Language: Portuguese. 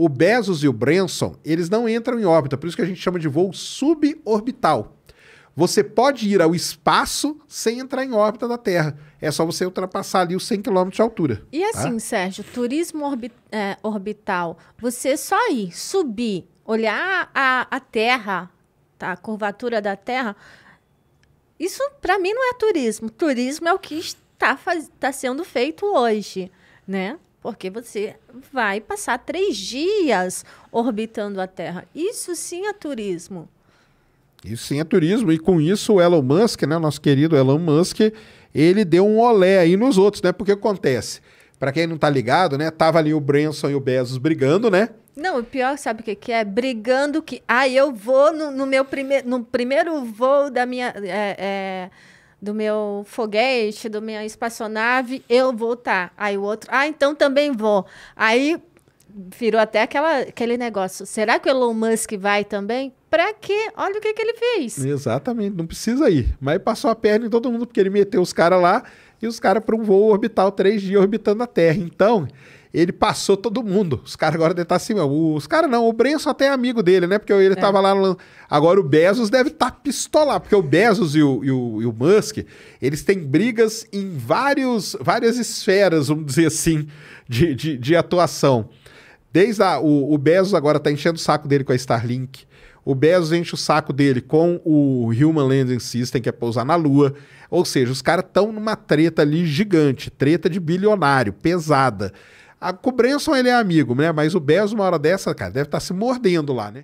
o Bezos e o Branson, eles não entram em órbita, por isso que a gente chama de voo suborbital. Você pode ir ao espaço sem entrar em órbita da Terra. É só você ultrapassar ali os 100 km de altura. E tá? assim, tá? Sérgio, turismo orbi é, orbital, você só ir, subir, olhar a, a Terra, tá? a curvatura da Terra, isso para mim não é turismo. Turismo é o que está, está sendo feito hoje, né? Porque você vai passar três dias orbitando a Terra. Isso sim é turismo. Isso sim é turismo. E com isso, o Elon Musk, né, nosso querido Elon Musk, ele deu um olé aí nos outros, né? Porque acontece. Para quem não tá ligado, né? Tava ali o Branson e o Bezos brigando, né? Não, o pior, sabe o que, que é? Brigando que. Ah, eu vou no, no meu primeiro. No primeiro voo da minha. É, é do meu foguete, do minha espaçonave, eu vou estar. Tá. Aí o outro, ah, então também vou. Aí virou até aquela, aquele negócio. Será que o Elon Musk vai também? Pra quê? Olha o que, que ele fez. Exatamente, não precisa ir. Mas passou a perna em todo mundo, porque ele meteu os caras lá e os caras para um voo orbital três dias orbitando a Terra. Então, ele passou todo mundo. Os caras agora devem estar assim, Os caras não, o Brenson só tem amigo dele, né? Porque ele estava é. lá no... Agora o Bezos deve estar tá pistolar, porque o Bezos e o, e o, e, o, Musk, eles têm brigas em vários, várias esferas, vamos dizer assim, de, de, de atuação. Desde a, o, o Bezos agora está enchendo o saco dele com a Starlink. O Bezos enche o saco dele com o Human Landing System, que é pousar na Lua. Ou seja, os caras estão numa treta ali gigante, treta de bilionário, pesada. A, com o Branson ele é amigo, né? Mas o Bezos, uma hora dessa, cara, deve estar tá se mordendo lá, né?